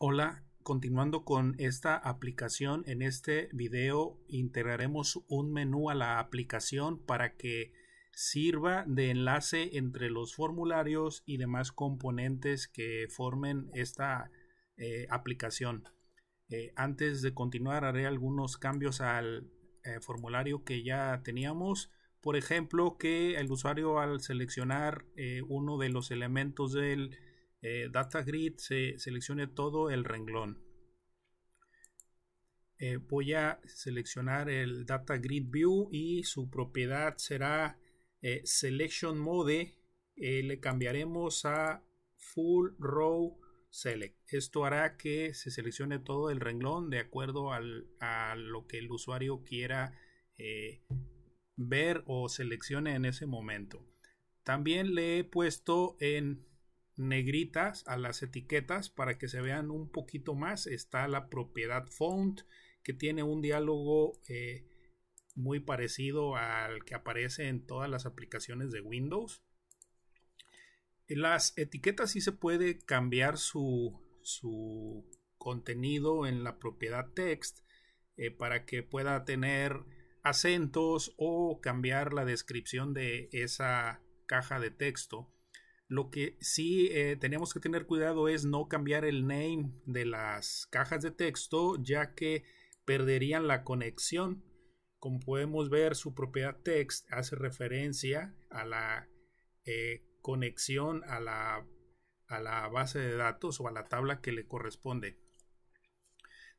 Hola, continuando con esta aplicación, en este video integraremos un menú a la aplicación para que sirva de enlace entre los formularios y demás componentes que formen esta eh, aplicación. Eh, antes de continuar haré algunos cambios al eh, formulario que ya teníamos. Por ejemplo, que el usuario al seleccionar uno de los elementos del eh, data grid se seleccione todo el renglón. Eh, voy a seleccionar el data grid view y su propiedad será eh, selection mode. le cambiaremos a full row select. Esto hará que se seleccione todo el renglón de acuerdo a lo que el usuario quiera ver o seleccione en ese momento. También le he puesto en negritas a las etiquetas para que se vean un poquito más. Está la propiedad font que tiene un diálogo eh, muy parecido al que aparece en todas las aplicaciones de Windows. Las etiquetas sí se puede cambiar su, contenido en la propiedad text eh, para que pueda tener acentos o cambiar la descripción de esa caja de texto lo que sí eh, tenemos que tener cuidado es no cambiar el name de las cajas de texto, ya que perderían la conexión. Como podemos ver, su propiedad text hace referencia a la eh, conexión a la, base de datos o a la tabla que le corresponde.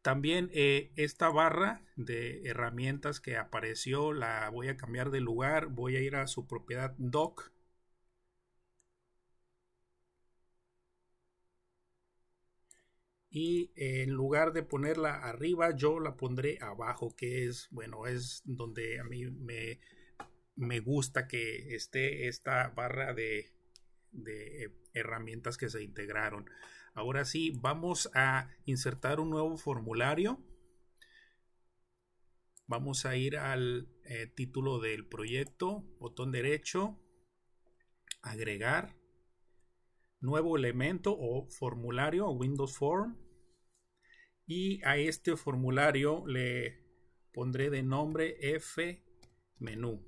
También eh, esta barra de herramientas que apareció la voy a cambiar de lugar. Voy a ir a su propiedad doc y en lugar de ponerla arriba yo la pondré abajo que es bueno es donde a mí me, gusta que esté esta barra de, eh, herramientas que se integraron ahora sí vamos a insertar un nuevo formulario vamos a ir al eh, título del proyecto botón derecho agregar nuevo elemento o formulario o Windows Form y a este formulario le pondré de nombre F menú.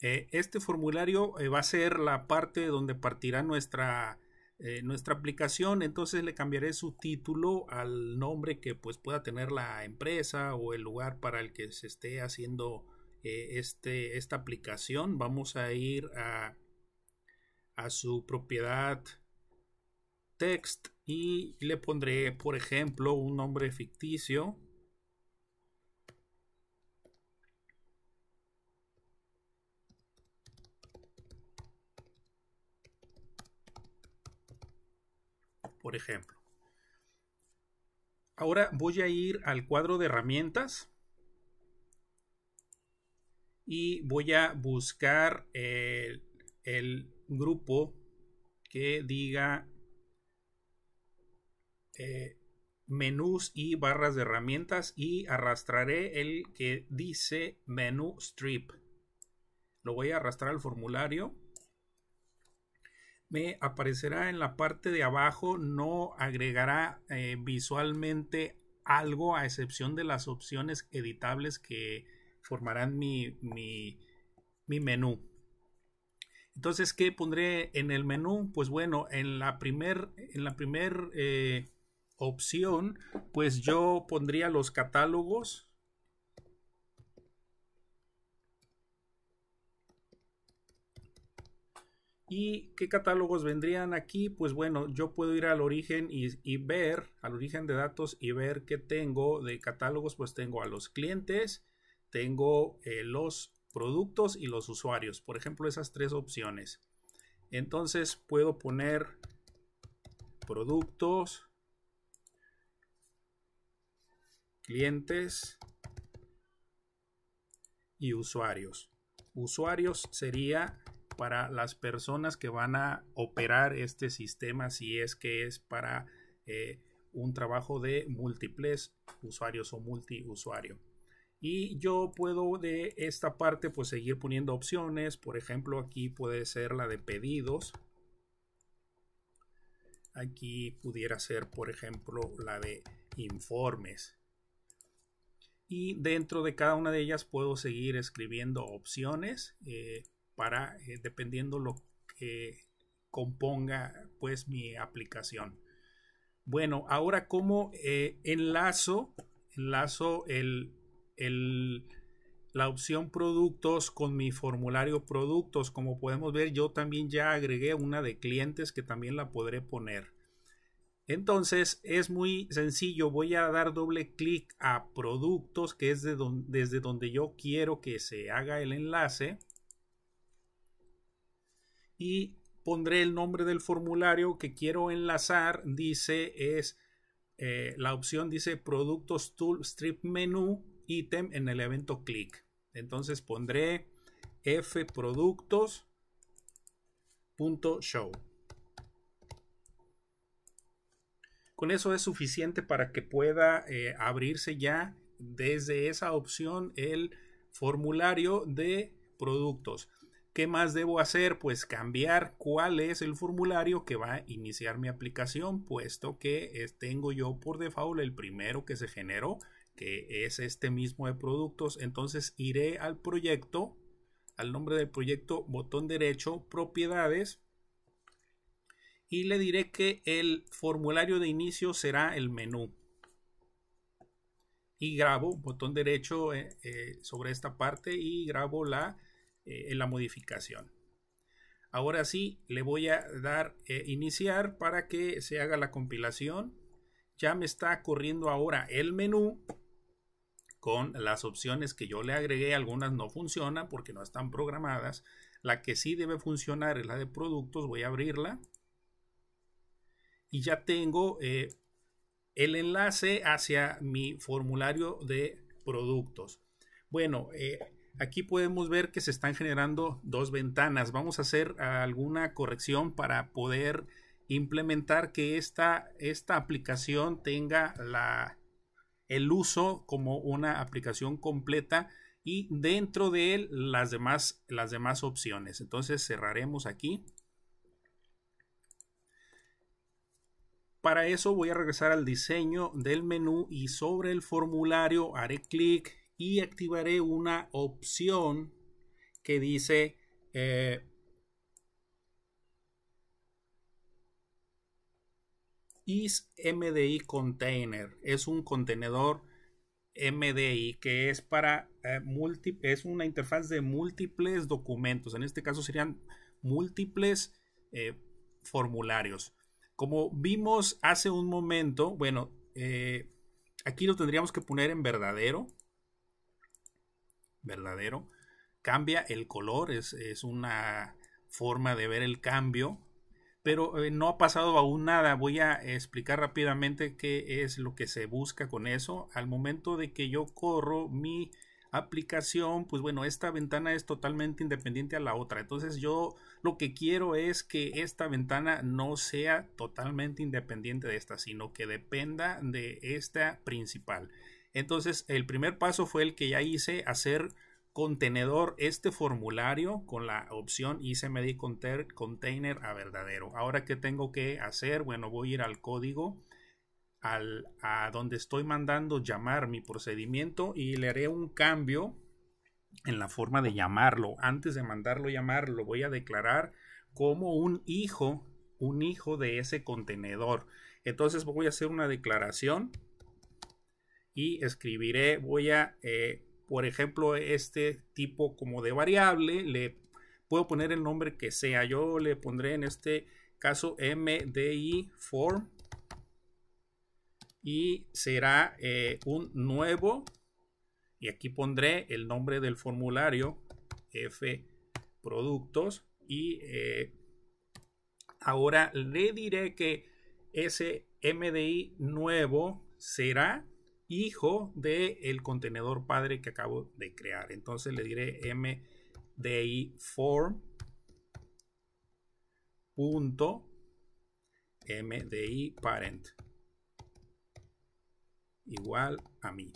Eh, este formulario eh, va a ser la parte donde partirá nuestra eh, nuestra aplicación, entonces le cambiaré su título al nombre que pues, pueda tener la empresa o el lugar para el que se esté haciendo eh, este, esta aplicación. Vamos a ir a su propiedad text y le pondré por ejemplo un nombre ficticio por ejemplo. Ahora voy a ir al cuadro de herramientas y voy a buscar el, grupo que diga eh, menús y barras de herramientas y arrastraré el que dice menú strip. Lo voy a arrastrar al formulario me aparecerá en la parte de abajo, no agregará eh, visualmente algo a excepción de las opciones editables que formarán mi, mi, mi menú. Entonces, ¿qué pondré en el menú? Pues bueno, en la primer, en la primer eh, opción, pues yo pondría los catálogos, ¿Y qué catálogos vendrían aquí? Pues bueno, yo puedo ir al origen y, ver, al origen de datos y ver qué tengo de catálogos. Pues tengo a los clientes, tengo eh, los productos y los usuarios. Por ejemplo, esas tres opciones. Entonces puedo poner productos, clientes y usuarios. Usuarios sería para las personas que van a operar este sistema si es que es para eh, un trabajo de múltiples usuarios o multiusuario. Y yo puedo de esta parte pues seguir poniendo opciones. Por ejemplo, aquí puede ser la de pedidos. Aquí pudiera ser, por ejemplo, la de informes. Y dentro de cada una de ellas puedo seguir escribiendo opciones. Eh, para, eh, dependiendo lo que componga pues mi aplicación. Bueno, ahora cómo eh, enlazo, enlazo el, el, la opción productos con mi formulario productos. Como podemos ver, yo también ya agregué una de clientes que también la podré poner. Entonces es muy sencillo, voy a dar doble clic a productos que es de desde donde yo quiero que se haga el enlace y pondré el nombre del formulario que quiero enlazar. Dice es eh, la opción dice productos tool strip menú ítem en el evento click. Entonces pondré f productos punto show. Con eso es suficiente para que pueda eh, abrirse ya desde esa opción el formulario de productos. ¿Qué más debo hacer? Pues cambiar cuál es el formulario que va a iniciar mi aplicación, puesto que tengo yo por default el primero que se generó, que es este mismo de productos. Entonces iré al proyecto, al nombre del proyecto, botón derecho, propiedades, y le diré que el formulario de inicio será el menú. Y grabo, botón derecho eh, eh, sobre esta parte y grabo la eh, en la modificación. Ahora sí, le voy a dar eh, iniciar para que se haga la compilación. Ya me está corriendo ahora el menú con las opciones que yo le agregué. Algunas no funcionan porque no están programadas. La que sí debe funcionar es la de productos. Voy a abrirla. Y ya tengo eh, el enlace hacia mi formulario de productos. Bueno, eh, Aquí podemos ver que se están generando dos ventanas. Vamos a hacer alguna corrección para poder implementar que esta, aplicación tenga el uso como una aplicación completa y dentro de él las demás, las demás opciones. Entonces cerraremos aquí. Para eso voy a regresar al diseño del menú y sobre el formulario haré clic y activaré una opción que dice eh, is MDI container. Es un contenedor MDI que es para eh, es una interfaz de múltiples documentos. En este caso serían múltiples eh, formularios. Como vimos hace un momento, bueno, eh, aquí lo tendríamos que poner en verdadero verdadero. Cambia el color, es, es una forma de ver el cambio, pero eh, no ha pasado aún nada. Voy a explicar rápidamente qué es lo que se busca con eso. Al momento de que yo corro mi aplicación, pues bueno, esta ventana es totalmente independiente a la otra. Entonces yo lo que quiero es que esta ventana no sea totalmente independiente de esta, sino que dependa de esta principal. Entonces el primer paso fue el que ya hice, hacer contenedor este formulario con la opción ICMD container a verdadero. Ahora, ¿qué tengo que hacer? Bueno, voy a ir al código, al, a donde estoy mandando llamar mi procedimiento y le haré un cambio en la forma de llamarlo. Antes de mandarlo llamar, lo voy a declarar como un hijo, un hijo de ese contenedor. Entonces voy a hacer una declaración y escribiré, voy a eh, por ejemplo, este tipo como de variable, le puedo poner el nombre que sea. Yo le pondré en este caso MDI form y será eh, un nuevo y aquí pondré el nombre del formulario F productos y eh, ahora le diré que ese MDI nuevo será hijo del el contenedor padre que acabo de crear. Entonces le diré mdi form punto parent igual a mí.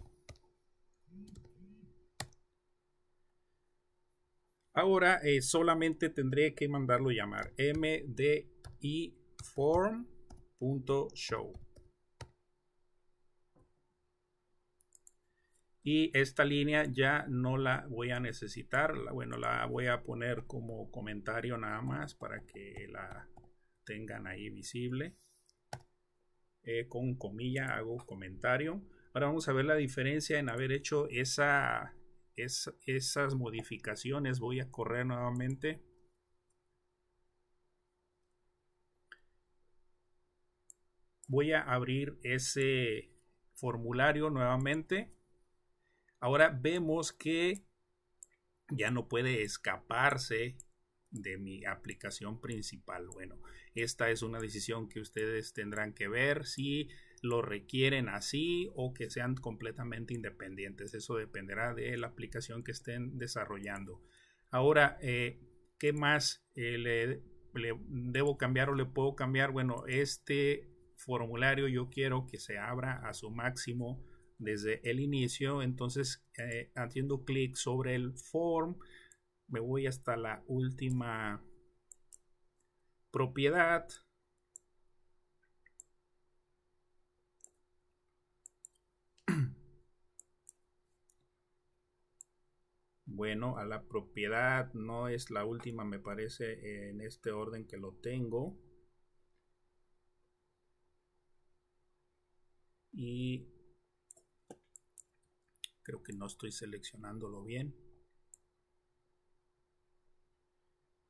Ahora eh, solamente tendré que mandarlo llamar mdi show y esta línea ya no la voy a necesitar bueno la voy a poner como comentario nada más para que la tengan ahí visible eh, con comilla hago comentario ahora vamos a ver la diferencia en haber hecho esa, esas modificaciones voy a correr nuevamente voy a abrir ese formulario nuevamente Ahora vemos que ya no puede escaparse de mi aplicación principal. Bueno, esta es una decisión que ustedes tendrán que ver si lo requieren así o que sean completamente independientes. Eso dependerá de la aplicación que estén desarrollando. Ahora, eh, ¿qué más eh, le, le debo cambiar o le puedo cambiar? Bueno, este formulario yo quiero que se abra a su máximo desde el inicio. Entonces eh, haciendo clic sobre el form, me voy hasta la última propiedad. bueno a la propiedad no es la última me parece en este orden que lo tengo y Creo que no estoy seleccionándolo bien.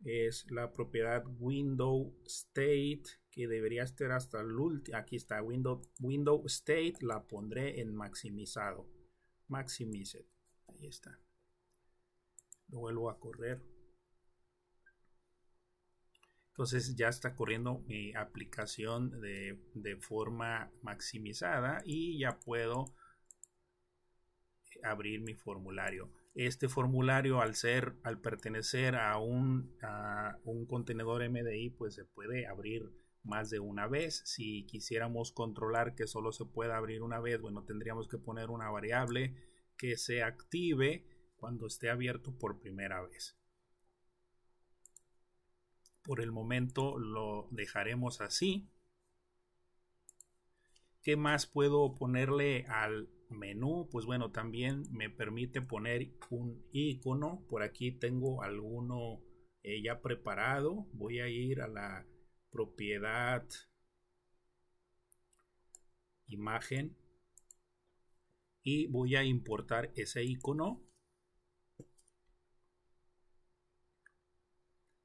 Es la propiedad window state que debería estar hasta el último. Aquí está window, state. La pondré en maximizado. Maximized. Ahí está. Lo vuelvo a correr. Entonces ya está corriendo mi aplicación de, forma maximizada y ya puedo abrir mi formulario. Este formulario, al ser, al pertenecer a un, a un contenedor MDI, pues se puede abrir más de una vez. Si quisiéramos controlar que solo se pueda abrir una vez, bueno, tendríamos que poner una variable que se active cuando esté abierto por primera vez. Por el momento lo dejaremos así. ¿Qué más puedo ponerle al, menú, pues bueno, también me permite poner un icono. Por aquí tengo alguno eh, ya preparado. Voy a ir a la propiedad imagen y voy a importar ese icono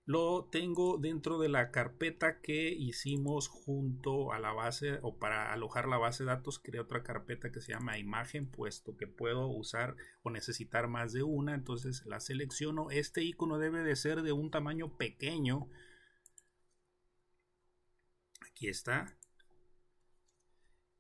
lo tengo dentro de la carpeta que hicimos junto a la base o para alojar la base de datos creé otra carpeta que se llama imagen puesto que puedo usar o necesitar más de una entonces la selecciono este icono debe de ser de un tamaño pequeño aquí está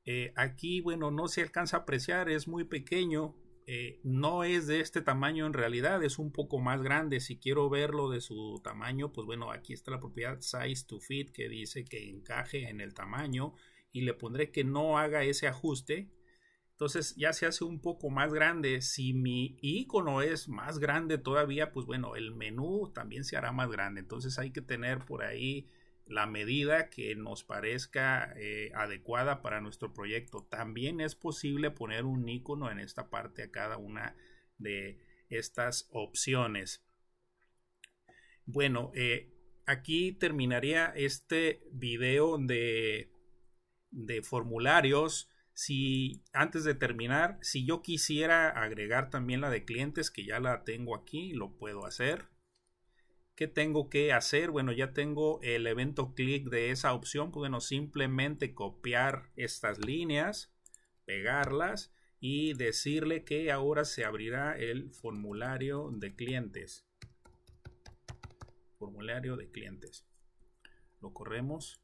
eh, aquí bueno no se alcanza a apreciar es muy pequeño eh, no es de este tamaño en realidad, es un poco más grande. Si quiero verlo de su tamaño, pues bueno, aquí está la propiedad size to fit que dice que encaje en el tamaño y le pondré que no haga ese ajuste. Entonces ya se hace un poco más grande. Si mi icono es más grande todavía, pues bueno, el menú también se hará más grande. Entonces hay que tener por ahí la medida que nos parezca eh, adecuada para nuestro proyecto. También es posible poner un icono en esta parte a cada una de estas opciones. Bueno, eh, aquí terminaría este video de, de formularios. Si antes de terminar, si yo quisiera agregar también la de clientes, que ya la tengo aquí, lo puedo hacer. ¿Qué tengo que hacer? Bueno, ya tengo el evento clic de esa opción. Pues bueno, simplemente copiar estas líneas, pegarlas y decirle que ahora se abrirá el formulario de clientes. Formulario de clientes. Lo corremos.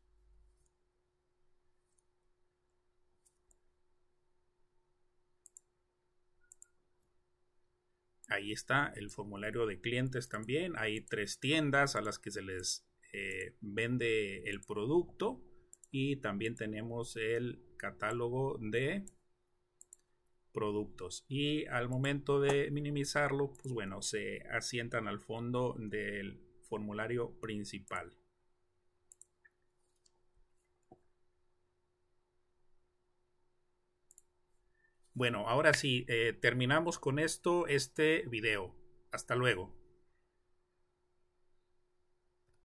Ahí está el formulario de clientes también. Hay tres tiendas a las que se les eh, vende el producto. Y también tenemos el catálogo de productos. Y al momento de minimizarlo, pues bueno, se asientan al fondo del formulario principal. Bueno, ahora sí, eh, terminamos con esto, este video. Hasta luego.